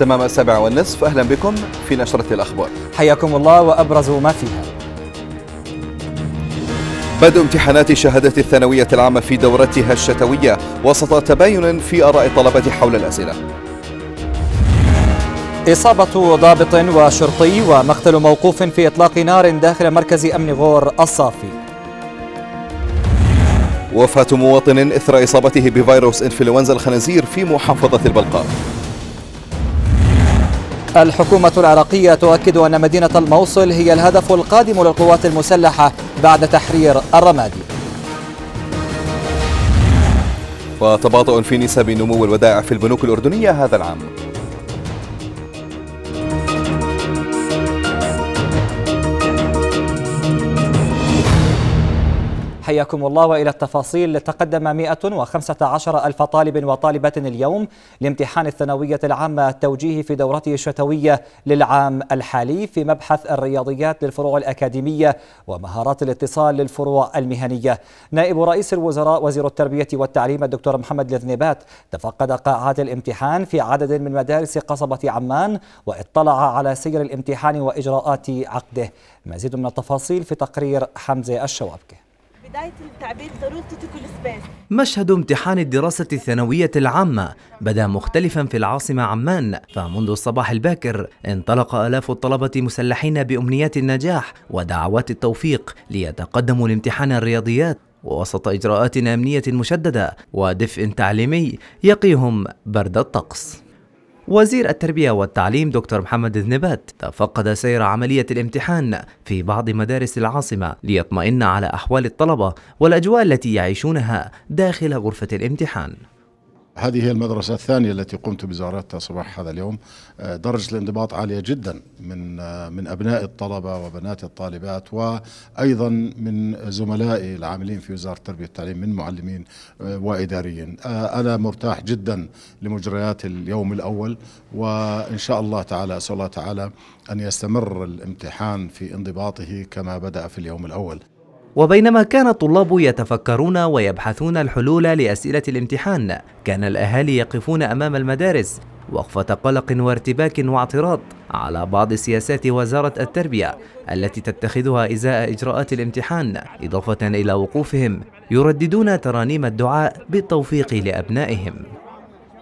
تمام السابعة والنصف أهلا بكم في نشرة الأخبار حياكم الله وأبرز ما فيها بدء امتحانات شهادة الثانوية العامة في دورتها الشتوية وسط تباين في آراء الطلبة حول الأسئلة إصابة ضابط وشرطي ومقتل موقوف في إطلاق نار داخل مركز أمن غور الصافي وفاة مواطن إثر إصابته بفيروس إنفلونزا الخنازير في محافظة البلقاء الحكومة العراقية تؤكد أن مدينة الموصل هي الهدف القادم للقوات المسلحة بعد تحرير الرمادي وتباطؤ في نسب نمو الودائع في البنوك الأردنية هذا العام حياكم الله وإلى التفاصيل تقدم 115 ألف طالب وطالبة اليوم لامتحان الثانوية العامة التوجيهي في دورته الشتوية للعام الحالي في مبحث الرياضيات للفروع الأكاديمية ومهارات الاتصال للفروع المهنية نائب رئيس الوزراء وزير التربية والتعليم الدكتور محمد الذنبات تفقد قاعات الامتحان في عدد من مدارس قصبة عمان واطلع على سير الامتحان وإجراءات عقده مزيد من التفاصيل في تقرير حمزة الشوابكه بداية التعبير سبيس مشهد امتحان الدراسة الثانوية العامة بدا مختلفا في العاصمة عمان فمنذ الصباح الباكر انطلق آلاف الطلبة مسلحين بأمنيات النجاح ودعوات التوفيق ليتقدموا لامتحان الرياضيات ووسط إجراءات أمنية مشددة ودفء تعليمي يقيهم برد الطقس وزير التربية والتعليم دكتور محمد ذنبات تفقد سير عملية الامتحان في بعض مدارس العاصمة ليطمئن على أحوال الطلبة والأجواء التي يعيشونها داخل غرفة الامتحان هذه هي المدرسة الثانية التي قمت بزيارتها صباح هذا اليوم آه، درجة الانضباط عالية جدا من آه، من أبناء الطلبة وبنات الطالبات وأيضا من زملائي العاملين في وزارة التربية والتعليم من معلمين آه، وإداريين أنا مرتاح جدا لمجريات اليوم الأول وإن شاء الله تعالى أسأل الله تعالى أن يستمر الامتحان في انضباطه كما بدأ في اليوم الأول وبينما كان الطلاب يتفكرون ويبحثون الحلول لأسئلة الامتحان كان الأهالي يقفون أمام المدارس وقفة قلق وارتباك واعتراض على بعض سياسات وزارة التربية التي تتخذها إزاء إجراءات الامتحان إضافة إلى وقوفهم يرددون ترانيم الدعاء بالتوفيق لأبنائهم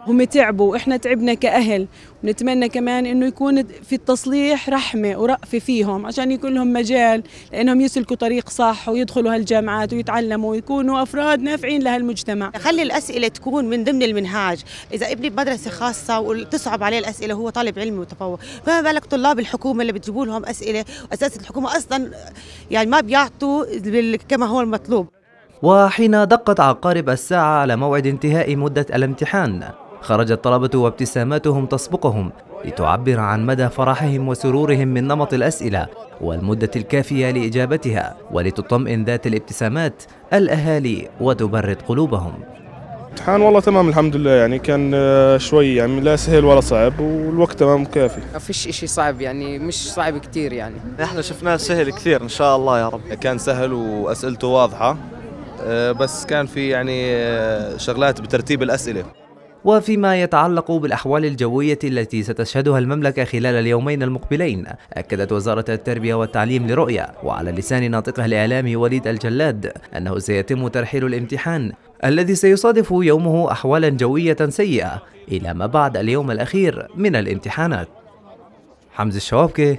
هم تعبوا واحنا تعبنا كاهل ونتمنى كمان انه يكون في التصليح رحمه ورأفه فيهم عشان يكون لهم مجال لانهم يسلكوا طريق صح ويدخلوا هالجامعات ويتعلموا ويكونوا افراد نافعين لهالمجتمع خلي الاسئله تكون من ضمن المنهاج اذا ابني بمدرسه خاصه وتصعب عليه الاسئله هو طالب علمي وتفوق فما بالك طلاب الحكومه اللي بتجيبوا لهم اسئله واساس الحكومه اصلا يعني ما بيعطوا كما هو المطلوب وحين دقت عقارب الساعة على موعد انتهاء مدة الامتحان خرج الطلبة وابتساماتهم تسبقهم لتعبر عن مدى فرحهم وسرورهم من نمط الأسئلة والمدة الكافية لإجابتها ولتطمئن ذات الابتسامات الأهالي وتبرد قلوبهم امتحان والله تمام الحمد لله يعني كان آه، شوي يعني لا سهل ولا صعب والوقت تمام كافي ما فيش شيء صعب يعني مش صعب كثير يعني احنا شفناه سهل كثير ان شاء الله يا رب كان سهل واسئلته واضحه آه، بس كان في يعني آه، شغلات بترتيب الاسئله وفيما يتعلق بالأحوال الجوية التي ستشهدها المملكة خلال اليومين المقبلين أكدت وزارة التربية والتعليم لرؤية وعلى لسان ناطقها الإعلامي وليد الجلاد أنه سيتم ترحيل الامتحان الذي سيصادف يومه أحوالا جوية سيئة إلى ما بعد اليوم الأخير من الامتحانات حمزة الشوابكي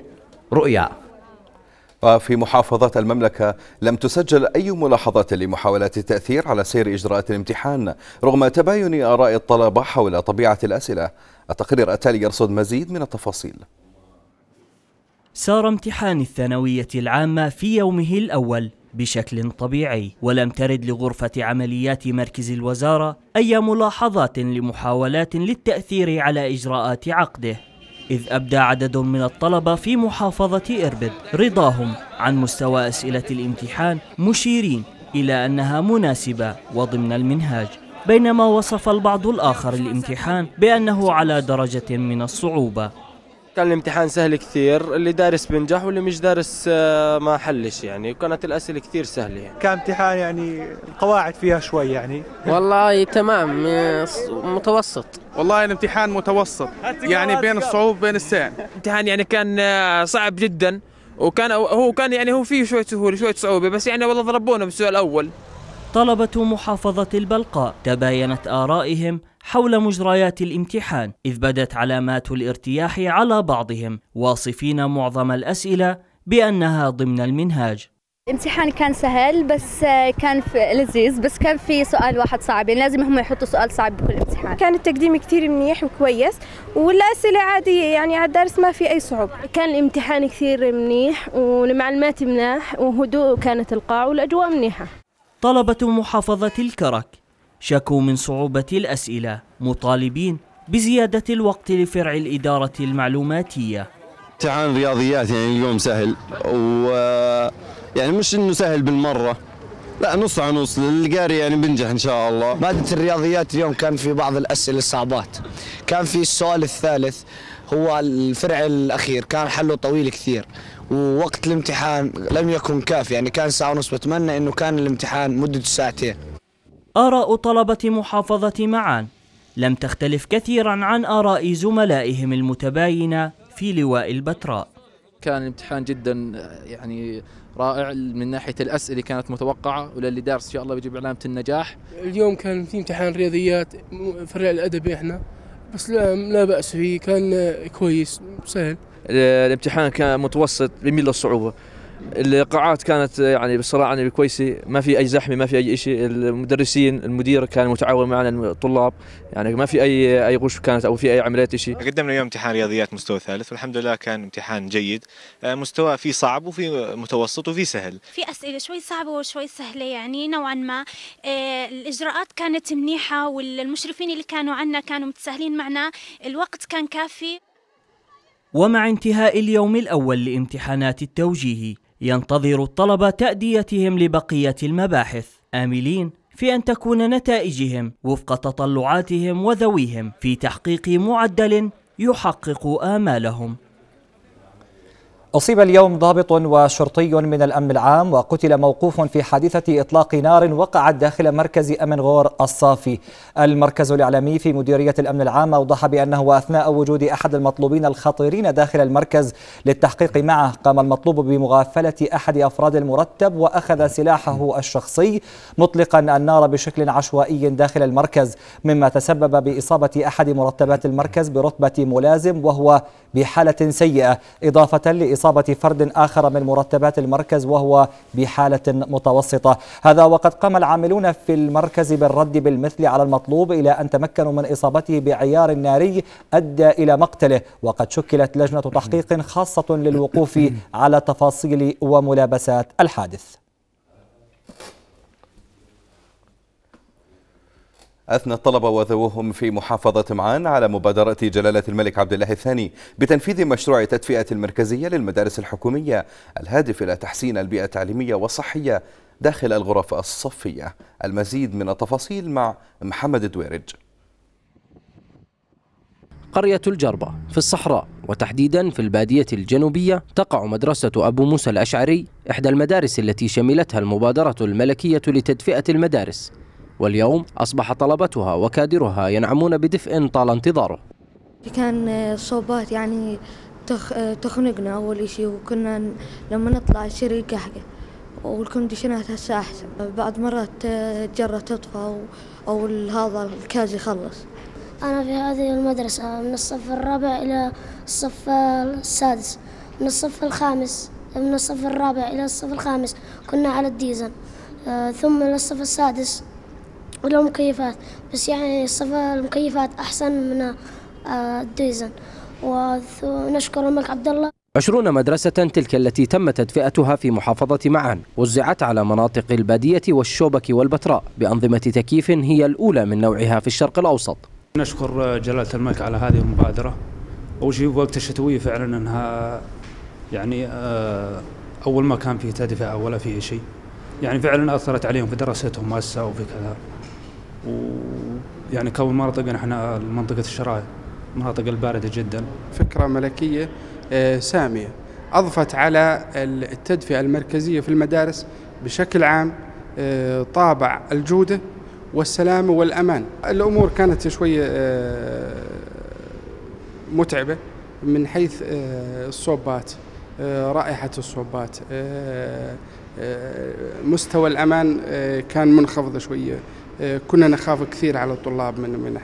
رؤيا وفي محافظات المملكة لم تسجل أي ملاحظات لمحاولات التأثير على سير إجراءات الامتحان رغم تباين آراء الطلبة حول طبيعة الأسئلة التقرير التالي يرصد مزيد من التفاصيل سار امتحان الثانوية العامة في يومه الأول بشكل طبيعي ولم ترد لغرفة عمليات مركز الوزارة أي ملاحظات لمحاولات للتأثير على إجراءات عقده إذ أبدى عدد من الطلبة في محافظة إربد رضاهم عن مستوى أسئلة الامتحان مشيرين إلى أنها مناسبة وضمن المنهاج بينما وصف البعض الآخر الامتحان بأنه على درجة من الصعوبة كان الامتحان سهل كثير اللي دارس بنجح واللي مش دارس آه، ما حلش يعني وكانت الأسئلة كثير سهلة يعني. كان امتحان يعني القواعد فيها شوي يعني والله تمام آه، متوسط والله الامتحان متوسط يعني بين الصعوبة وبين السهل الامتحان يعني كان آه، صعب جدا وكان هو كان يعني هو فيه شوية سهولة شوية صعوبة بس يعني والله ضربونا بالسؤال الأول طلبة محافظة البلقاء تباينت آرائهم حول مجريات الامتحان إذ بدت علامات الارتياح على بعضهم واصفين معظم الأسئلة بأنها ضمن المنهاج الامتحان كان سهل بس آه، كان لذيذ بس كان في سؤال واحد صعب يعني لازم هم يحطوا سؤال صعب بكل امتحان كان التقديم كثير منيح وكويس والاسئله عاديه يعني على الدرس ما في اي صعوبه كان الامتحان كثير منيح والمعلومات مناح وهدوء كانت القاع والاجواء منيحه طلبة محافظة الكرك شكوا من صعوبة الأسئلة مطالبين بزيادة الوقت لفرع الإدارة المعلوماتية امتحان رياضيات يعني اليوم سهل و يعني مش انه سهل بالمره لا نص على نص القاري يعني بنجح ان شاء الله ماده الرياضيات اليوم كان في بعض الاسئله الصعبات كان في السؤال الثالث هو الفرع الاخير كان حله طويل كثير ووقت الامتحان لم يكن كافي يعني كان ساعه ونص بتمنى انه كان الامتحان مدته ساعتين آراء طلبة محافظة معان لم تختلف كثيرا عن آراء زملائهم المتباينة في لواء البتراء كان الامتحان جدا يعني رائع من ناحيه الاسئله كانت متوقعه وللي دارس ان شاء الله بيجيب علامه النجاح. اليوم كان في امتحان رياضيات فرع الادبي احنا بس لا, لا باس فيه كان كويس سهل. الامتحان كان متوسط بميل للصعوبه. القاعات كانت يعني بصراحه يعني كويسه ما في اي زحمه ما في اي شيء المدرسين المدير كان متعاون معنا الطلاب يعني ما في اي اي غش كانت او في اي عمليات شيء قدمنا اليوم امتحان رياضيات مستوى ثالث والحمد لله كان امتحان جيد آه، مستوى في صعب وفي متوسط وفي سهل في اسئله شوي صعبه وشوي سهله يعني نوعا ما آه، الاجراءات كانت منيحه والمشرفين اللي كانوا عنا كانوا متساهلين معنا الوقت كان كافي ومع انتهاء اليوم الاول لامتحانات التوجيهي ينتظر الطلبة تأديتهم لبقية المباحث آملين في أن تكون نتائجهم وفق تطلعاتهم وذويهم في تحقيق معدل يحقق آمالهم أصيب اليوم ضابط وشرطي من الأمن العام وقتل موقوف في حادثة إطلاق نار وقعت داخل مركز أمن غور الصافي المركز الإعلامي في مديرية الأمن العام أوضح بأنه أثناء وجود أحد المطلوبين الخطيرين داخل المركز للتحقيق معه قام المطلوب بمغافلة أحد أفراد المرتب وأخذ سلاحه الشخصي مطلقا النار بشكل عشوائي داخل المركز مما تسبب بإصابة أحد مرتبات المركز برتبة ملازم وهو بحالة سيئة إضافة لإصابة إصابة فرد آخر من مرتبات المركز وهو بحالة متوسطة هذا وقد قام العاملون في المركز بالرد بالمثل على المطلوب إلى أن تمكنوا من إصابته بعيار ناري أدى إلى مقتله وقد شكلت لجنة تحقيق خاصة للوقوف على تفاصيل وملابسات الحادث أثنى الطلبة وذووهم في محافظة معان على مبادرة جلالة الملك عبد الله الثاني بتنفيذ مشروع تدفئة المركزية للمدارس الحكومية الهادف إلى تحسين البيئة التعليمية والصحية داخل الغرف الصفية المزيد من التفاصيل مع محمد دويرج قرية الجربة في الصحراء وتحديدا في البادية الجنوبية تقع مدرسة أبو موسى الأشعري إحدى المدارس التي شملتها المبادرة الملكية لتدفئة المدارس واليوم أصبح طلبتها وكادرها ينعمون بدفء طال انتظاره كان صوبات يعني تخ... تخنقنا أول شيء وكنا لما نطلع يصير يقحقح والكونديشنات هسه أحسن بعض مرات آه، جرة تطفى أو هذا الكاز يخلص أنا في هذه المدرسة من الصف الرابع إلى الصف السادس من الصف الخامس من الصف الرابع إلى الصف الخامس كنا على الديزل آه، ثم الصف السادس ولا مكيفات بس يعني الصفا المكيفات أحسن من آه، الديزل ونشكر الملك عبد الله 20 مدرسة تلك التي تم تدفئتها في محافظة معان وزعت على مناطق البادية والشوبك والبتراء بأنظمة تكييف هي الأولى من نوعها في الشرق الأوسط نشكر آه، جلالة الملك على هذه المبادرة أول شيء وقت الشتوية فعلا أنها يعني آه، أول ما كان فيه تدفئة ولا فيه شيء يعني فعلا أثرت عليهم في دراستهم وفي كذا ويعني كون مناطقنا احنا منطقه الشرايع المناطق البارده جدا. فكره ملكيه آه، ساميه اضفت على التدفئه المركزيه في المدارس بشكل عام آه، طابع الجوده والسلامه والامان. الامور كانت شويه آه، متعبه من حيث الصوبات رائحه الصوبات مستوى الامان كان منخفض شويه كنا نخاف كثير على الطلاب من من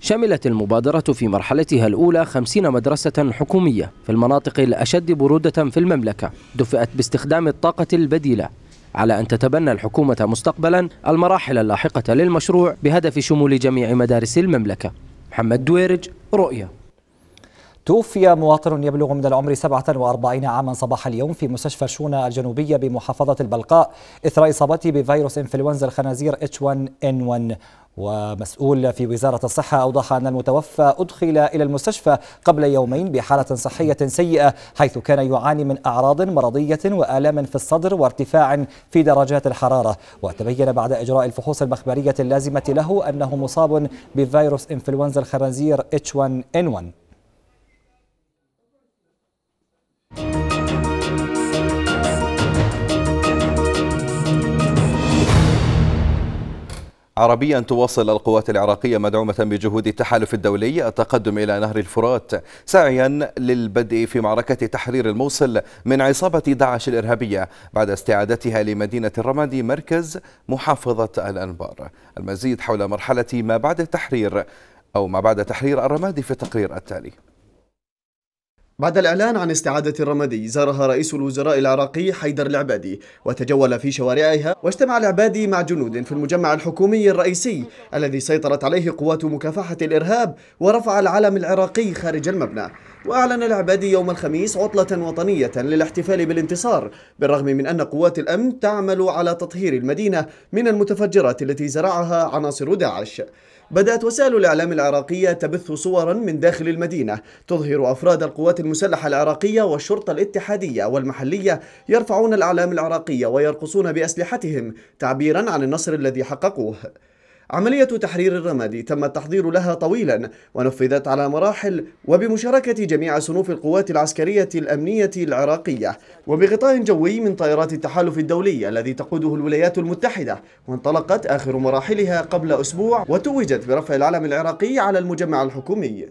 شملت المبادرة في مرحلتها الأولى 50 مدرسة حكومية في المناطق الأشد برودة في المملكة دفئت باستخدام الطاقة البديلة على أن تتبنى الحكومة مستقبلا المراحل اللاحقة للمشروع بهدف شمول جميع مدارس المملكة محمد دويرج رؤية توفي مواطن يبلغ من العمر 47 عاما صباح اليوم في مستشفى شونة الجنوبية بمحافظة البلقاء إثر إصابته بفيروس إنفلونزا الخنازير H1N1 ومسؤول في وزارة الصحة أوضح أن المتوفى أدخل إلى المستشفى قبل يومين بحالة صحية سيئة حيث كان يعاني من أعراض مرضية وآلام في الصدر وارتفاع في درجات الحرارة وتبين بعد إجراء الفحوص المخبرية اللازمة له أنه مصاب بفيروس إنفلونزا الخنازير H1N1 عربيا تواصل القوات العراقية مدعومة بجهود التحالف الدولي التقدم إلى نهر الفرات سعيا للبدء في معركة تحرير الموصل من عصابة داعش الإرهابية بعد استعادتها لمدينة الرمادي مركز محافظة الأنبار المزيد حول مرحلة ما بعد التحرير أو ما بعد تحرير الرمادي في التقرير التالي بعد الإعلان عن استعادة الرمادي زارها رئيس الوزراء العراقي حيدر العبادي وتجول في شوارعها واجتمع العبادي مع جنود في المجمع الحكومي الرئيسي الذي سيطرت عليه قوات مكافحة الإرهاب ورفع العلم العراقي خارج المبنى وأعلن العبادي يوم الخميس عطلة وطنية للاحتفال بالانتصار بالرغم من أن قوات الأمن تعمل على تطهير المدينة من المتفجرات التي زرعها عناصر داعش بدأت وسائل الإعلام العراقية تبث صورا من داخل المدينة تظهر أفراد القوات المسلحة العراقية والشرطة الاتحادية والمحلية يرفعون الأعلام العراقية ويرقصون بأسلحتهم تعبيرا عن النصر الذي حققوه عملية تحرير الرمادي تم التحضير لها طويلا ونفذت على مراحل وبمشاركة جميع صنوف القوات العسكرية الأمنية العراقية وبغطاء جوي من طائرات التحالف الدولي الذي تقوده الولايات المتحدة وانطلقت آخر مراحلها قبل أسبوع وتوجت برفع العلم العراقي على المجمع الحكومي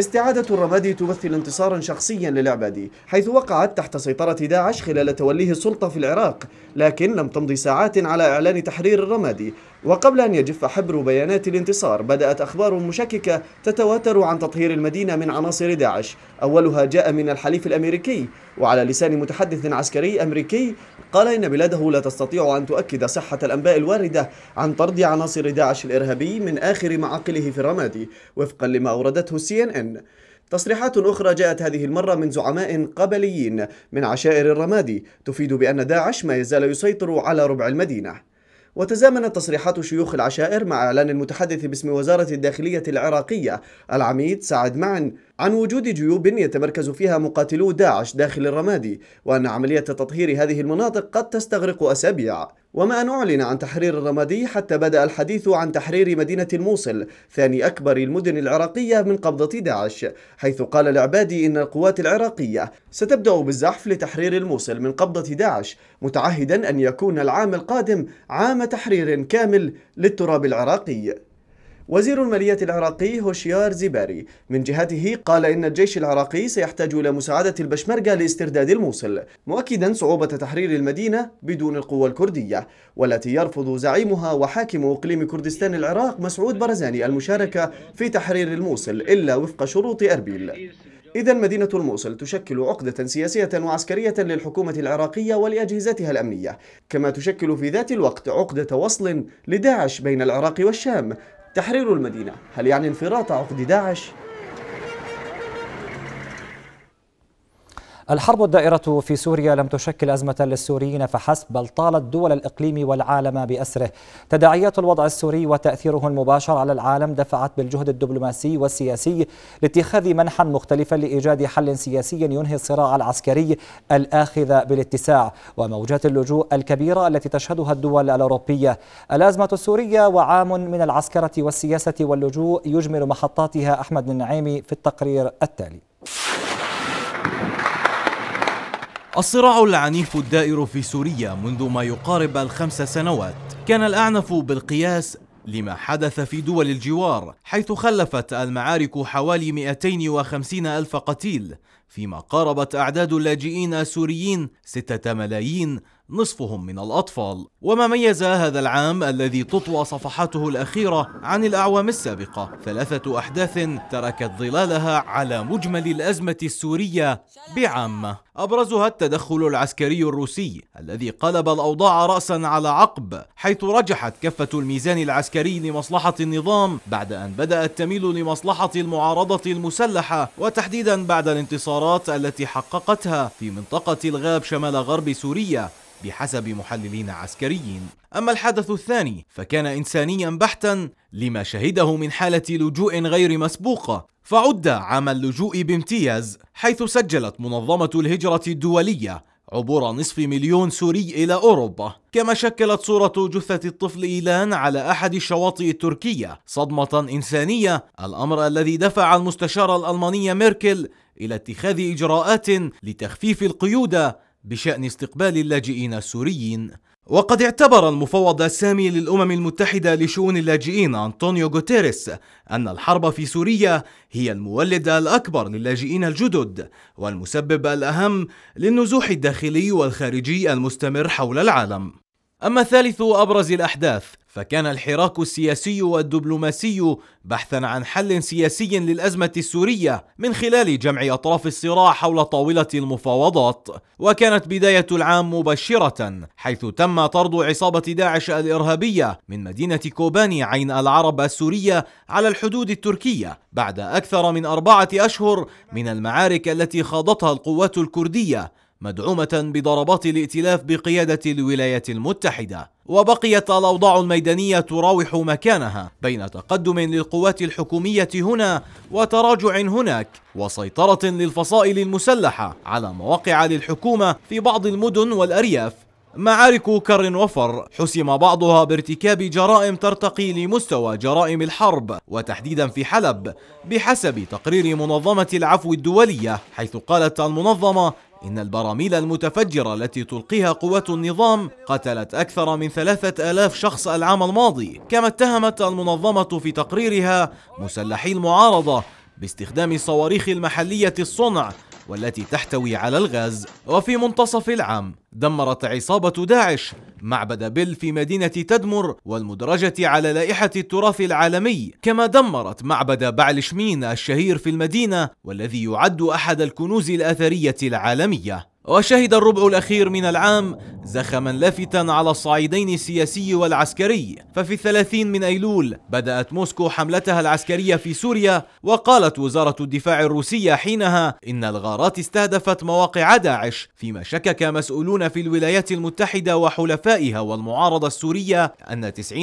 استعادة الرمادي تمثل انتصارا شخصيا للعبادي حيث وقعت تحت سيطرة داعش خلال توليه السلطة في العراق لكن لم تمضي ساعات على إعلان تحرير الرمادي وقبل أن يجف حبر بيانات الانتصار بدأت أخبار مشككة تتواتر عن تطهير المدينة من عناصر داعش أولها جاء من الحليف الأمريكي وعلى لسان متحدث عسكري أمريكي قال إن بلاده لا تستطيع أن تؤكد صحة الأنباء الواردة عن طرد عناصر داعش الإرهابي من آخر معاقله في الرمادي وفقا لما أوردته السي إن إن تصريحات أخرى جاءت هذه المرة من زعماء قبليين من عشائر الرمادي تفيد بأن داعش ما يزال يسيطر على ربع المدينة وتزامنت تصريحات شيوخ العشائر مع إعلان المتحدث باسم وزارة الداخلية العراقية العميد سعد معن عن وجود جيوب يتمركز فيها مقاتلو داعش داخل الرمادي وأن عملية تطهير هذه المناطق قد تستغرق أسابيع وما أن أعلن عن تحرير الرمادي حتى بدأ الحديث عن تحرير مدينة الموصل ثاني أكبر المدن العراقية من قبضة داعش حيث قال العبادي إن القوات العراقية ستبدأ بالزحف لتحرير الموصل من قبضة داعش متعهدا أن يكون العام القادم عام تحرير كامل للتراب العراقي وزير المالية العراقي هوشيار زباري من جهته قال إن الجيش العراقي سيحتاج إلى مساعدة البشمركة لاسترداد الموصل مؤكدا صعوبة تحرير المدينة بدون القوى الكردية والتي يرفض زعيمها وحاكم إقليم كردستان العراق مسعود برزاني المشاركة في تحرير الموصل إلا وفق شروط أربيل إذا مدينة الموصل تشكل عقدة سياسية وعسكرية للحكومة العراقية ولأجهزتها الأمنية كما تشكل في ذات الوقت عقدة وصل لداعش بين العراق والشام تحرير المدينة هل يعني انفراط عقد داعش؟ الحرب الدائرة في سوريا لم تشكل أزمة للسوريين فحسب بل طالت دول الإقليم والعالم بأسره تداعيات الوضع السوري وتأثيره المباشر على العالم دفعت بالجهد الدبلوماسي والسياسي لاتخاذ منحا مختلفا لإيجاد حل سياسي ينهي الصراع العسكري الآخذ بالاتساع وموجات اللجوء الكبيرة التي تشهدها الدول الأوروبية الأزمة السورية وعام من العسكرة والسياسة واللجوء يجمل محطاتها أحمد النعيمي في التقرير التالي الصراع العنيف الدائر في سوريا منذ ما يقارب الخمس سنوات كان الأعنف بالقياس لما حدث في دول الجوار حيث خلفت المعارك حوالي 250 ألف قتيل فيما قاربت أعداد اللاجئين السوريين 6 ملايين نصفهم من الأطفال وما ميز هذا العام الذي تطوى صفحاته الأخيرة عن الأعوام السابقة ثلاثة أحداث تركت ظلالها على مجمل الأزمة السورية بعامة أبرزها التدخل العسكري الروسي الذي قلب الأوضاع رأسا على عقب حيث رجحت كفة الميزان العسكري لمصلحة النظام بعد أن بدأت تميل لمصلحة المعارضة المسلحة وتحديدا بعد الانتصارات التي حققتها في منطقة الغاب شمال غرب سوريا بحسب محللين عسكريين أما الحدث الثاني فكان إنسانيا بحتا لما شهده من حالة لجوء غير مسبوقة فعد عام اللجوء بامتياز حيث سجلت منظمة الهجرة الدولية عبور نصف مليون سوري إلى أوروبا كما شكلت صورة جثة الطفل إيلان على أحد الشواطئ التركية صدمة إنسانية الأمر الذي دفع المستشارة الألمانية ميركل إلى اتخاذ إجراءات لتخفيف القيود بشأن استقبال اللاجئين السوريين وقد اعتبر المفوض السامي للأمم المتحدة لشؤون اللاجئين أنطونيو غوتيريس أن الحرب في سوريا هي المولد الأكبر للاجئين الجدد والمسبب الأهم للنزوح الداخلي والخارجي المستمر حول العالم أما ثالث أبرز الأحداث فكان الحراك السياسي والدبلوماسي بحثا عن حل سياسي للأزمة السورية من خلال جمع أطراف الصراع حول طاولة المفاوضات وكانت بداية العام مبشرة حيث تم طرد عصابة داعش الإرهابية من مدينة كوباني عين العرب السورية على الحدود التركية بعد أكثر من أربعة أشهر من المعارك التي خاضتها القوات الكردية مدعومة بضربات الائتلاف بقيادة الولايات المتحدة وبقيت الأوضاع الميدانية تراوح مكانها بين تقدم للقوات الحكومية هنا وتراجع هناك وسيطرة للفصائل المسلحة على مواقع للحكومة في بعض المدن والأرياف معارك كر وفر حسم بعضها بارتكاب جرائم ترتقي لمستوى جرائم الحرب وتحديدا في حلب بحسب تقرير منظمة العفو الدولية حيث قالت المنظمة إن البراميل المتفجرة التي تلقيها قوات النظام قتلت أكثر من ثلاثة ألاف شخص العام الماضي كما اتهمت المنظمة في تقريرها مسلحي المعارضة باستخدام الصواريخ المحلية الصنع والتي تحتوي على الغاز وفي منتصف العام دمرت عصابة داعش معبد بيل في مدينة تدمر والمدرجة على لائحة التراث العالمي كما دمرت معبد بعلشمين الشهير في المدينة والذي يعد أحد الكنوز الأثرية العالمية وشهد الربع الأخير من العام زخما لافتا على الصعيدين السياسي والعسكري ففي الثلاثين من أيلول بدأت موسكو حملتها العسكرية في سوريا وقالت وزارة الدفاع الروسية حينها إن الغارات استهدفت مواقع داعش فيما شكك مسؤولون في الولايات المتحدة وحلفائها والمعارضة السورية أن 90%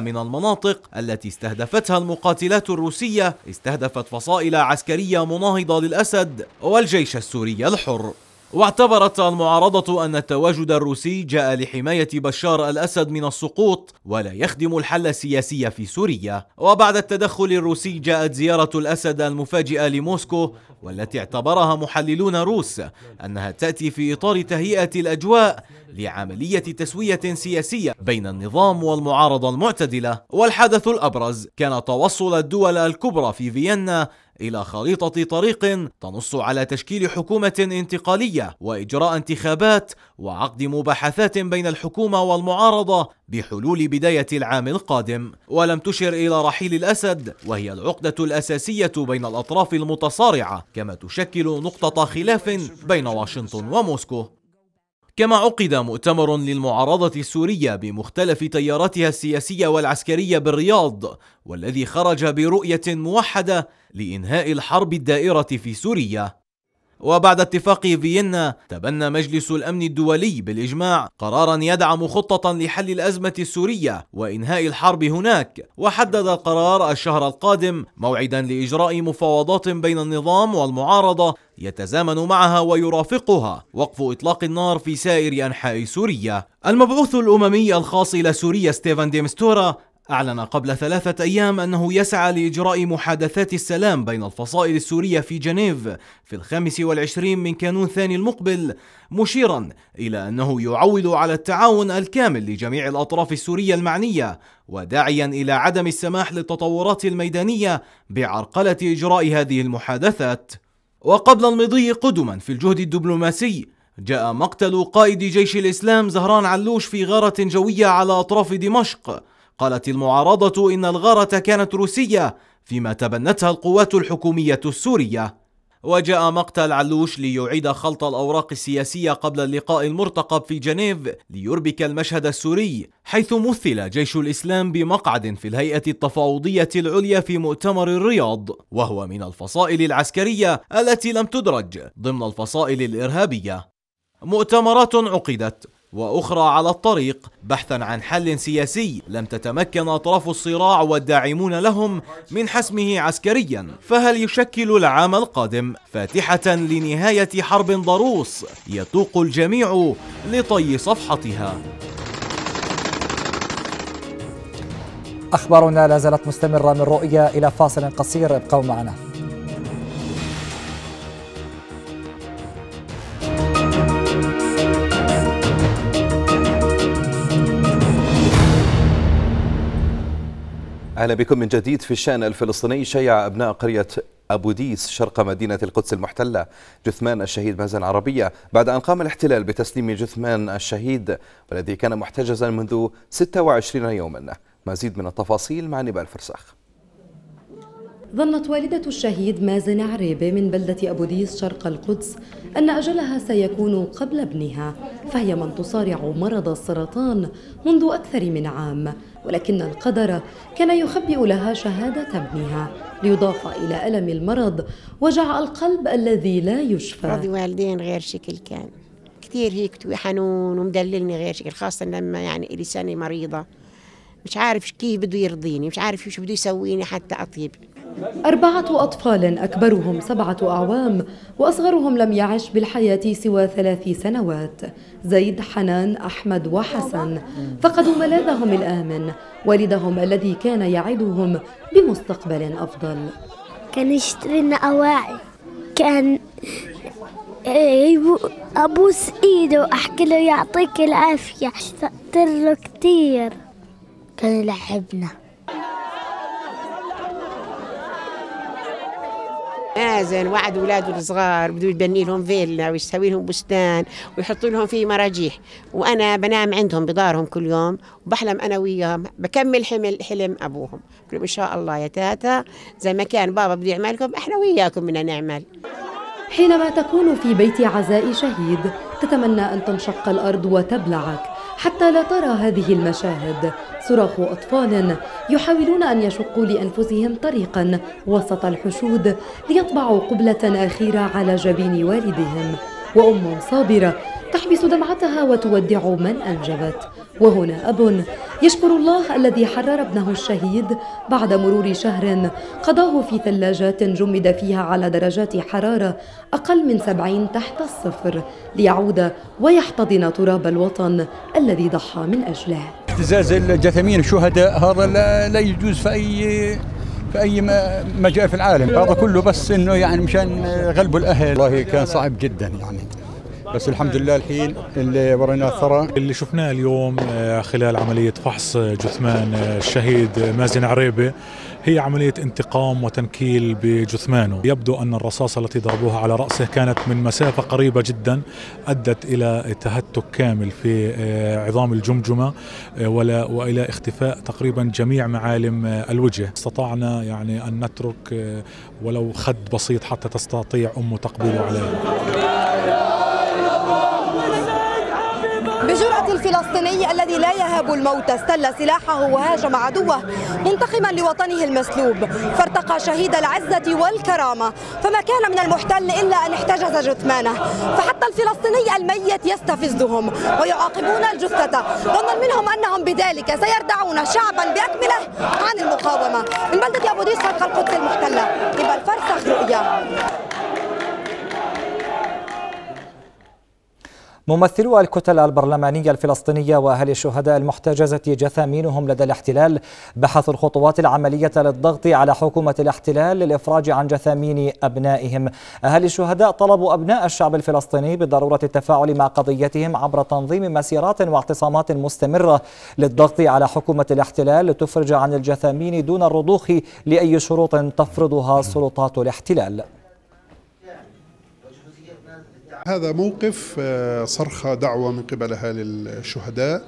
من المناطق التي استهدفتها المقاتلات الروسية استهدفت فصائل عسكرية مناهضة للأسد والجيش السوري الحر واعتبرت المعارضة أن التواجد الروسي جاء لحماية بشار الأسد من السقوط ولا يخدم الحل السياسي في سوريا وبعد التدخل الروسي جاءت زيارة الأسد المفاجئة لموسكو والتي اعتبرها محللون روس أنها تأتي في إطار تهيئة الأجواء لعملية تسوية سياسية بين النظام والمعارضة المعتدلة والحدث الأبرز كان توصل الدول الكبرى في فيينا إلى خريطة طريق تنص على تشكيل حكومة انتقالية وإجراء انتخابات وعقد مباحثات بين الحكومة والمعارضة بحلول بداية العام القادم ولم تشر إلى رحيل الأسد وهي العقدة الأساسية بين الأطراف المتصارعة كما تشكل نقطة خلاف بين واشنطن وموسكو كما عقد مؤتمر للمعارضة السورية بمختلف تياراتها السياسية والعسكرية بالرياض والذي خرج برؤية موحدة لإنهاء الحرب الدائرة في سوريا وبعد اتفاق فيينا تبنى مجلس الأمن الدولي بالإجماع قرارا يدعم خطة لحل الأزمة السورية وإنهاء الحرب هناك وحدد القرار الشهر القادم موعدا لإجراء مفاوضات بين النظام والمعارضة يتزامن معها ويرافقها وقف إطلاق النار في سائر أنحاء سوريا المبعوث الأممي الخاص إلى سوريا ستيفان ديمستورا أعلن قبل ثلاثة أيام أنه يسعى لإجراء محادثات السلام بين الفصائل السورية في جنيف في الخامس والعشرين من كانون ثاني المقبل مشيرا إلى أنه يعول على التعاون الكامل لجميع الأطراف السورية المعنية وداعيا إلى عدم السماح للتطورات الميدانية بعرقلة إجراء هذه المحادثات وقبل المضي قدما في الجهد الدبلوماسي جاء مقتل قائد جيش الإسلام زهران علوش في غارة جوية على أطراف دمشق قالت المعارضة إن الغارة كانت روسية فيما تبنتها القوات الحكومية السورية وجاء مقتل علوش ليعيد خلط الأوراق السياسية قبل اللقاء المرتقب في جنيف ليربك المشهد السوري حيث مثل جيش الإسلام بمقعد في الهيئة التفاوضية العليا في مؤتمر الرياض وهو من الفصائل العسكرية التي لم تدرج ضمن الفصائل الإرهابية مؤتمرات عقدت وأخرى على الطريق بحثا عن حل سياسي لم تتمكن أطراف الصراع والداعمون لهم من حسمه عسكريا فهل يشكل العام القادم فاتحة لنهاية حرب ضروس يتوق الجميع لطي صفحتها أخبارنا لا زالت مستمرة من رؤية إلى فاصل قصير ابقوا معنا أهلا بكم من جديد في الشأن الفلسطيني شيع أبناء قرية أبو ديس شرق مدينة القدس المحتلة جثمان الشهيد مازن عربية بعد أن قام الاحتلال بتسليم جثمان الشهيد والذي كان محتجزا منذ 26 يوما مزيد من التفاصيل مع نبال فرساخ ظنت والدة الشهيد مازن عريبة من بلدة أبو ديس شرق القدس أن أجلها سيكون قبل ابنها فهي من تصارع مرض السرطان منذ أكثر من عام ولكن القدر كان يخبئ لها شهادة ابنها ليضاف إلى ألم المرض وجع القلب الذي لا يشفى رضي والدين غير شكل كان كثير هيك حنون ومدللني غير شكل خاصة لما يعني لساني مريضة مش عارف كيف بده يرضيني مش عارف شو بده يسويني حتى أطيب أربعة أطفال أكبرهم سبعة أعوام وأصغرهم لم يعش بالحياة سوى ثلاث سنوات زيد حنان أحمد وحسن فقدوا ملاذهم الآمن والدهم الذي كان يعدهم بمستقبل أفضل كان يشتري لنا أواعي كان أبوس إيده وأحكي له يعطيك العافية اشتقت له كثير كان يلعبنا مازن وعد اولاده الصغار بده يبني لهم فيلا ويسوي لهم بستان ويحط لهم فيه مراجيح وانا بنام عندهم بدارهم كل يوم وبحلم انا وياهم بكمل حمل حلم ابوهم بقول ان شاء الله يا تاتا زي ما كان بابا بده يعملكم احنا وياكم بدنا نعمل حينما تكون في بيت عزاء شهيد تتمنى ان تنشق الارض وتبلعك حتى لا ترى هذه المشاهد صراخ أطفال يحاولون أن يشقوا لأنفسهم طريقا وسط الحشود ليطبعوا قبلة أخيرة على جبين والدهم وأم صابرة تحبس دمعتها وتودع من أنجبت وهنا أب يشكر الله الذي حرر ابنه الشهيد بعد مرور شهر قضاه في ثلاجات جمد فيها على درجات حرارة أقل من سبعين تحت الصفر ليعود ويحتضن تراب الوطن الذي ضحى من أجله اعتزاز الجثمين الشهداء هذا لا يجوز في أي في اي مجال في العالم هذا كله بس انه يعني مشان غلبوا الاهل والله كان صعب جدا يعني بس الحمد لله الحين اللي ورينا الثرى اللي شفناه اليوم آه، خلال عملية فحص آه، جثمان آه، الشهيد مازن عريبة هي عملية انتقام وتنكيل بجثمانه يبدو أن الرصاصة التي ضربوها على رأسه كانت من مسافة قريبة جدا أدت إلى تهتك كامل في عظام الجمجمة ولا وإلى اختفاء تقريبا جميع معالم الوجه استطعنا يعني أن نترك ولو خد بسيط حتى تستطيع أمه تقبيله عليه شاهب الموت استل سلاحه وهاجم عدوه منتقما لوطنه المسلوب فارتقى شهيد العزة والكرامة فما كان من المحتل إلا أن احتجز جثمانه فحتى الفلسطيني الميت يستفزهم ويعاقبون الجثة ظنا منهم أنهم بذلك سيردعون شعبا بأكمله عن المقاومة من بلدة أبو ديسك القدس المحتلة إبا الفرسخ رؤيا ممثلو الكتل البرلمانية الفلسطينية وأهل الشهداء المحتجزة جثامينهم لدى الاحتلال بحثوا الخطوات العملية للضغط على حكومة الاحتلال للإفراج عن جثامين أبنائهم أهل الشهداء طلبوا أبناء الشعب الفلسطيني بضرورة التفاعل مع قضيتهم عبر تنظيم مسيرات واعتصامات مستمرة للضغط على حكومة الاحتلال لتفرج عن الجثامين دون الرضوخ لأي شروط تفرضها سلطات الاحتلال هذا موقف آه، صرخة دعوة من قبلها للشهداء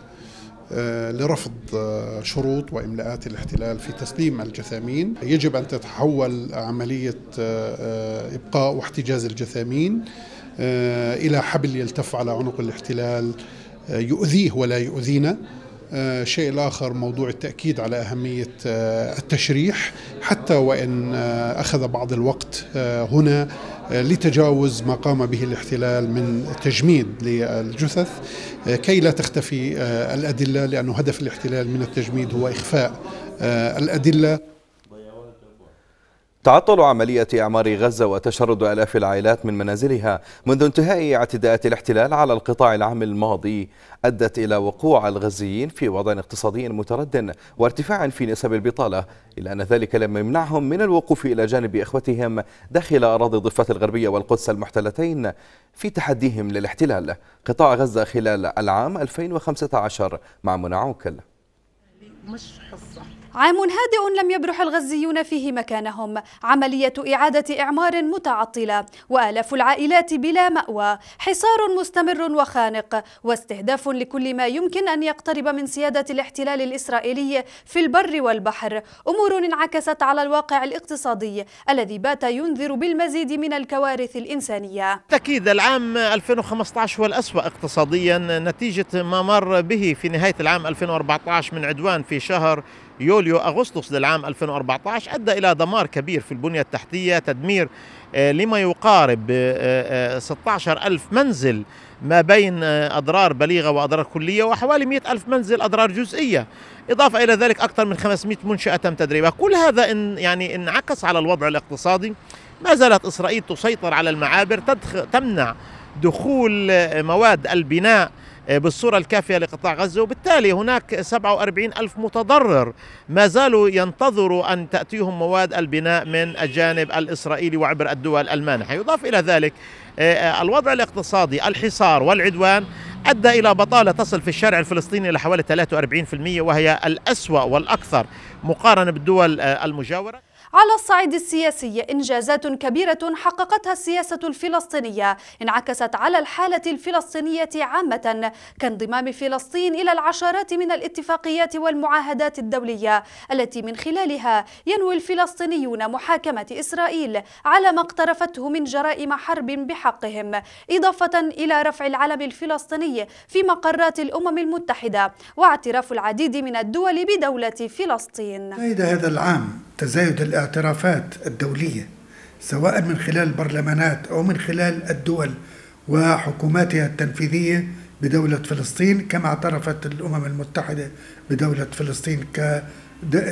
آه، لرفض آه، شروط وإملاءات الاحتلال في تسليم الجثامين يجب أن تتحول عملية إبقاء واحتجاز الجثامين إلى حبل يلتف على عنق الاحتلال يؤذيه ولا يؤذينا شيء الآخر موضوع التأكيد على أهمية التشريح حتى وإن أخذ بعض الوقت هنا لتجاوز ما قام به الاحتلال من تجميد للجثث آه، كي لا تختفي آه، الأدلة لأن هدف الاحتلال من التجميد هو إخفاء آه، الأدلة تعطل عملية إعمار غزة وتشرد آلاف العائلات من منازلها منذ انتهاء اعتداءات الاحتلال على القطاع العام الماضي أدت إلى وقوع الغزيين في وضع اقتصادي متردد وارتفاع في نسب البطالة إلا أن ذلك لم يمنعهم من الوقوف إلى جانب إخوتهم داخل أراضي الضفة الغربية والقدس المحتلتين في تحديهم للاحتلال قطاع غزة خلال العام 2015 مع منى عوكل مش حصة عام هادئ لم يبرح الغزيون فيه مكانهم عملية إعادة إعمار متعطلة وآلاف العائلات بلا مأوى حصار مستمر وخانق واستهداف لكل ما يمكن أن يقترب من سيادة الاحتلال الإسرائيلي في البر والبحر أمور انعكست على الواقع الاقتصادي الذي بات ينذر بالمزيد من الكوارث الإنسانية تأكيد العام 2015 هو الأسوأ اقتصاديا نتيجة ما مر به في نهاية العام 2014 من عدوان في شهر يوليو أغسطس للعام 2014 أدى إلى دمار كبير في البنية التحتية تدمير آه، لما يقارب 16 آه، آه، ألف منزل ما بين أضرار بليغة وأضرار كلية وحوالي 100 ألف منزل أضرار جزئية إضافة إلى ذلك أكثر من 500 منشأة تم تدريبها كل هذا إن يعني انعكس على الوضع الاقتصادي ما زالت إسرائيل تسيطر على المعابر تدخل تمنع دخول مواد البناء آه، بالصورة الكافية لقطاع غزة وبالتالي هناك 47 ألف متضرر ما زالوا ينتظروا أن تأتيهم مواد البناء من الجانب الإسرائيلي وعبر الدول المانحة يضاف إلى ذلك آه، آه، الوضع الاقتصادي الحصار والعدوان أدى إلى بطالة تصل في الشارع الفلسطيني إلى حوالي 43% وهي الأسوأ والأكثر مقارنة بالدول المجاورة على الصعيد السياسي إنجازات كبيرة حققتها السياسة الفلسطينية انعكست على الحالة الفلسطينية عامة كانضمام فلسطين إلى العشرات من الاتفاقيات والمعاهدات الدولية التي من خلالها ينوي الفلسطينيون محاكمة إسرائيل على ما اقترفته من جرائم حرب بحقهم إضافة إلى رفع العلم الفلسطيني في مقرات الأمم المتحدة واعتراف العديد من الدول بدولة فلسطين. هذا العام تزايد الإعلام الاعترافات الدولية سواء من خلال البرلمانات أو من خلال الدول وحكوماتها التنفيذية بدولة فلسطين كما اعترفت الأمم المتحدة بدولة فلسطين ك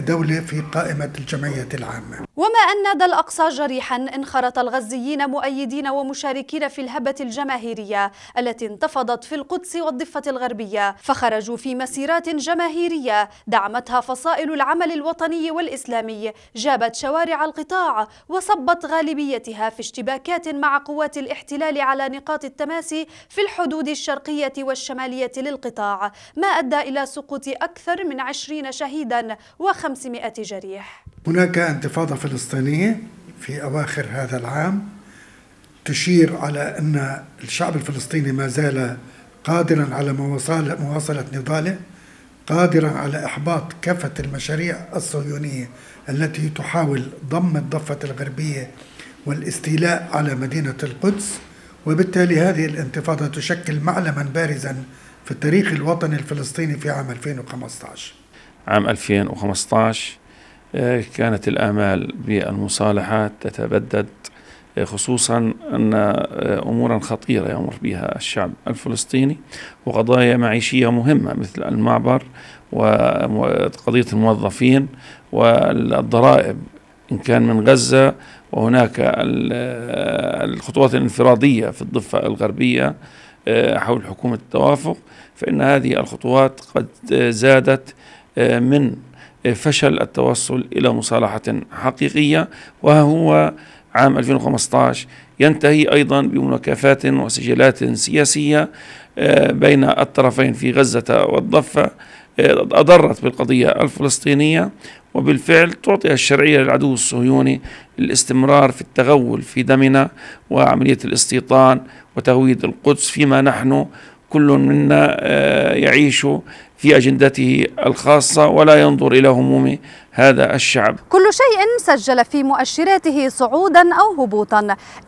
دولة في قائمة الجمعية العامة وما أن نادى الأقصى جريحا انخرط الغزيين مؤيدين ومشاركين في الهبة الجماهيرية التي انتفضت في القدس والضفة الغربية فخرجوا في مسيرات جماهيرية دعمتها فصائل العمل الوطني والإسلامي جابت شوارع القطاع وصبت غالبيتها في اشتباكات مع قوات الاحتلال على نقاط التماسي في الحدود الشرقية والشمالية للقطاع ما أدى إلى سقوط أكثر من عشرين شهيدا و500 جريح هناك انتفاضة فلسطينية في أواخر هذا العام تشير على أن الشعب الفلسطيني ما زال قادرا على مواصلة نضاله قادرا على إحباط كافة المشاريع الصهيونية التي تحاول ضم الضفة الغربية والاستيلاء على مدينة القدس وبالتالي هذه الانتفاضة تشكل معلما بارزا في التاريخ الوطني الفلسطيني في عام 2015 عام 2015 آه، كانت الآمال بالمصالحات تتبدد آه، خصوصا أن آه، أمورا خطيرة يمر بها الشعب الفلسطيني وقضايا معيشية مهمة مثل المعبر وقضية الموظفين والضرائب إن كان من غزة وهناك الخطوات الانفرادية في الضفة الغربية حول حكومة التوافق فإن هذه الخطوات قد زادت من فشل التوصل إلى مصالحة حقيقية وهو عام 2015 ينتهي أيضا بمناكفات وسجلات سياسية آه، بين الطرفين في غزة والضفة آه، أضرت بالقضية الفلسطينية وبالفعل تعطي الشرعية للعدو الصهيوني للاستمرار في التغول في دمنا وعملية الاستيطان وتهويد القدس فيما نحن كل منا آه، يعيش في أجندته الخاصة ولا ينظر إلى هموم هذا الشعب كل شيء سجل في مؤشراته صعودا أو هبوطا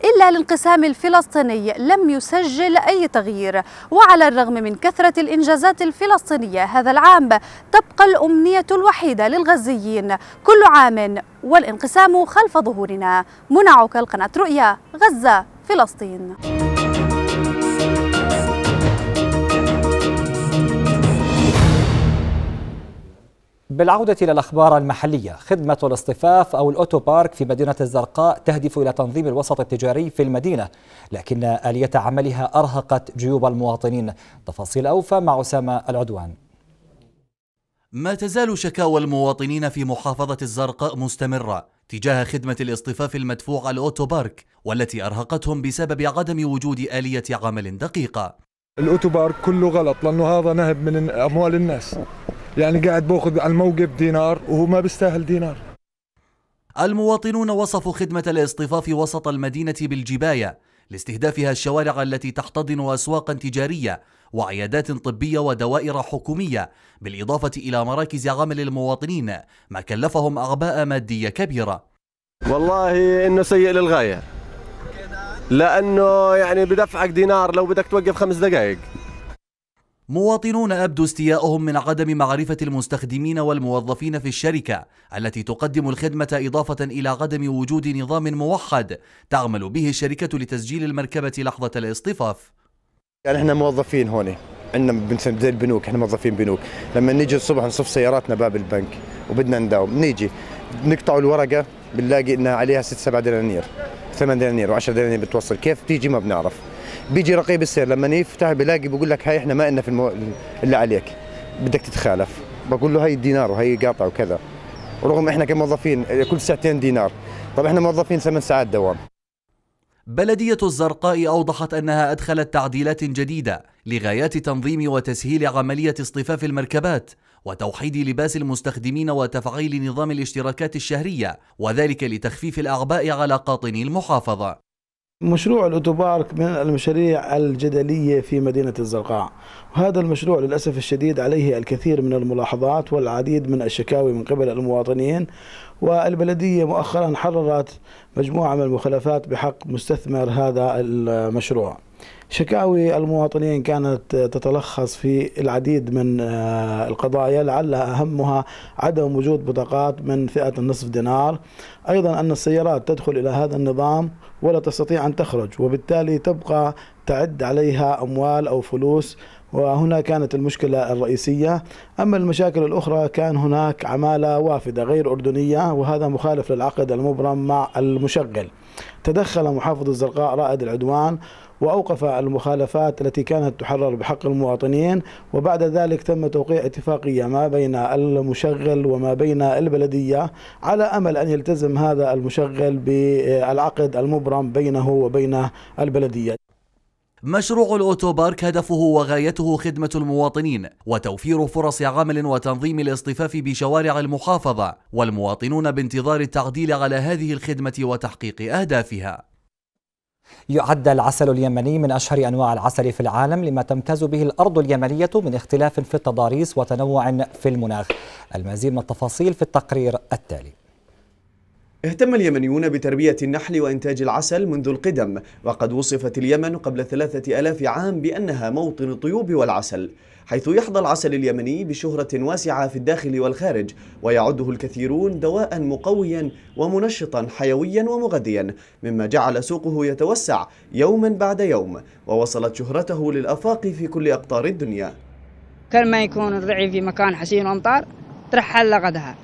إلا الانقسام الفلسطيني لم يسجل أي تغيير وعلى الرغم من كثرة الإنجازات الفلسطينية هذا العام تبقى الأمنية الوحيدة للغزيين كل عام والانقسام خلف ظهورنا منعك القناه رؤيا غزة فلسطين بالعودة إلى الأخبار المحلية خدمة الاصطفاف أو الأوتو بارك في مدينة الزرقاء تهدف إلى تنظيم الوسط التجاري في المدينة لكن آلية عملها أرهقت جيوب المواطنين تفاصيل أوفى مع أسامة العدوان ما تزال شكاوى المواطنين في محافظة الزرقاء مستمرة تجاه خدمة الاصطفاف المدفوع الأوتو بارك والتي أرهقتهم بسبب عدم وجود آلية عمل دقيقة الأوتو بارك كله غلط لأنه هذا نهب من أموال الناس يعني قاعد باخذ على الموقف دينار وهو ما بيستاهل دينار المواطنون وصفوا خدمة الاصطفاف وسط المدينة بالجباية لاستهدافها الشوارع التي تحتضن أسواقا تجارية وعيادات طبية ودوائر حكومية بالإضافة إلى مراكز عمل المواطنين ما كلفهم أعباء مادية كبيرة والله إنه سيء للغاية لأنه يعني بدفعك دينار لو بدك توقف خمس دقائق مواطنون أبدوا استياءهم من عدم معرفة المستخدمين والموظفين في الشركة التي تقدم الخدمة إضافة إلى عدم وجود نظام موحد تعمل به الشركة لتسجيل المركبة لحظة الاصطفاف يعني احنا موظفين هون عندنا زي البنوك احنا موظفين بنوك لما نيجي الصبح نصف سياراتنا باب البنك وبدنا نداوم نيجي نقطع الورقه بنلاقي انها عليها ست سبع دنانير 8 دنانير و10 دنانير بتوصل كيف تيجي ما بنعرف بيجي رقيب السير لما يفتح بلاقي بقول لك هاي احنا ما لنا في المو... اللي عليك بدك تتخالف بقول له هاي الدينار وهي قاطع وكذا رغم احنا كموظفين كل ساعتين دينار طب احنا موظفين ثمان ساعات دوام بلدية الزرقاء أوضحت أنها أدخلت تعديلات جديدة لغايات تنظيم وتسهيل عملية اصطفاف المركبات وتوحيد لباس المستخدمين وتفعيل نظام الاشتراكات الشهرية وذلك لتخفيف الأعباء على قاطني المحافظة مشروع الأوتوبارك من المشاريع الجدلية في مدينة الزرقاء وهذا المشروع للأسف الشديد عليه الكثير من الملاحظات والعديد من الشكاوي من قبل المواطنين والبلدية مؤخرا حررت مجموعة من المخالفات بحق مستثمر هذا المشروع شكاوي المواطنين كانت تتلخص في العديد من آه، القضايا لعل أهمها عدم وجود بطاقات من فئة النصف دينار أيضا أن السيارات تدخل إلى هذا النظام ولا تستطيع أن تخرج وبالتالي تبقى تعد عليها أموال أو فلوس وهنا كانت المشكلة الرئيسية أما المشاكل الأخرى كان هناك عمالة وافدة غير أردنية وهذا مخالف للعقد المبرم مع المشغل تدخل محافظ الزرقاء رائد العدوان وأوقف المخالفات التي كانت تحرر بحق المواطنين وبعد ذلك تم توقيع اتفاقية ما بين المشغل وما بين البلدية على أمل أن يلتزم هذا المشغل بالعقد المبرم بينه وبين البلدية مشروع الأوتوبارك هدفه وغايته خدمة المواطنين وتوفير فرص عمل وتنظيم الاصطفاف بشوارع المحافظة والمواطنون بانتظار التعديل على هذه الخدمة وتحقيق أهدافها يعد العسل اليمني من أشهر أنواع العسل في العالم لما تمتاز به الأرض اليمنية من اختلاف في التضاريس وتنوع في المناخ المزيد من التفاصيل في التقرير التالي اهتم اليمنيون بتربية النحل وإنتاج العسل منذ القدم وقد وصفت اليمن قبل ثلاثة ألاف عام بأنها موطن الطيوب والعسل حيث يحظى العسل اليمني بشهرة واسعة في الداخل والخارج ويعده الكثيرون دواء مقويا ومنشطا حيويا ومغذيا مما جعل سوقه يتوسع يوما بعد يوم ووصلت شهرته للأفاق في كل أقطار الدنيا كل ما يكون الرعي في مكان حسين وأمطار ترحل لغدها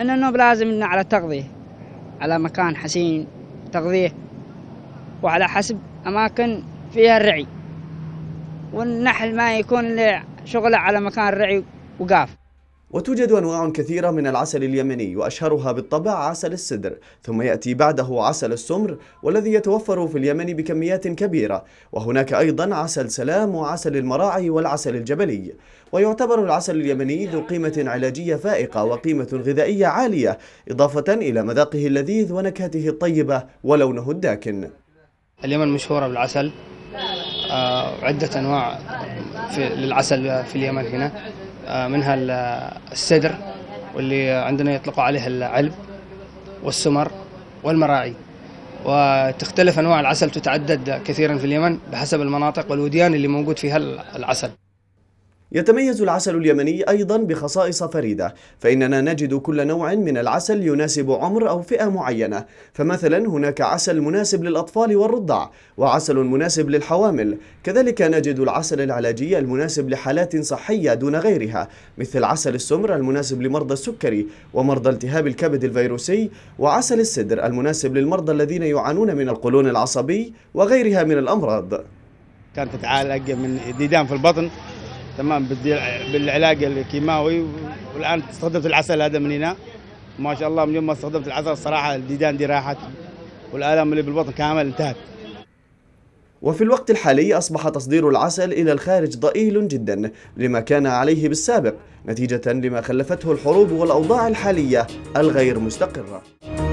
إن النوب لازم إنه على تغذيه على مكان حسين تغذيه وعلى حسب أماكن فيها الرعي والنحل ما يكون شغله على مكان رعي وقاف وتوجد أنواع كثيرة من العسل اليمني وأشهرها بالطبع عسل السدر ثم يأتي بعده عسل السمر والذي يتوفر في اليمن بكميات كبيرة وهناك أيضا عسل سلام وعسل المراعي والعسل الجبلي ويعتبر العسل اليمني ذو قيمة علاجية فائقة وقيمة غذائية عالية إضافة إلى مذاقه اللذيذ ونكهته الطيبة ولونه الداكن اليمن مشهورة بالعسل آه، عدة أنواع في للعسل في اليمن هنا آه، منها السدر واللي عندنا يطلقوا عليه العلب والسمر والمراعي وتختلف انواع العسل تتعدد كثيرا في اليمن بحسب المناطق والوديان اللي موجود فيها العسل يتميز العسل اليمني أيضا بخصائص فريدة فإننا نجد كل نوع من العسل يناسب عمر أو فئة معينة فمثلا هناك عسل مناسب للأطفال والرضع وعسل مناسب للحوامل كذلك نجد العسل العلاجي المناسب لحالات صحية دون غيرها مثل عسل السمر المناسب لمرضى السكري ومرضى التهاب الكبد الفيروسي وعسل السدر المناسب للمرضى الذين يعانون من القولون العصبي وغيرها من الأمراض كانت تتعالج من ديدان في البطن تمام بالعلاج الكيماوي والان استخدمت العسل هذا من هنا ما شاء الله من يوم ما استخدمت العسل الصراحه الديدان دي راحت والالم اللي بالبطن كامل انتهت وفي الوقت الحالي أصبح تصدير العسل إلى الخارج ضئيل جدا لما كان عليه بالسابق نتيجة لما خلفته الحروب والأوضاع الحالية الغير مستقرة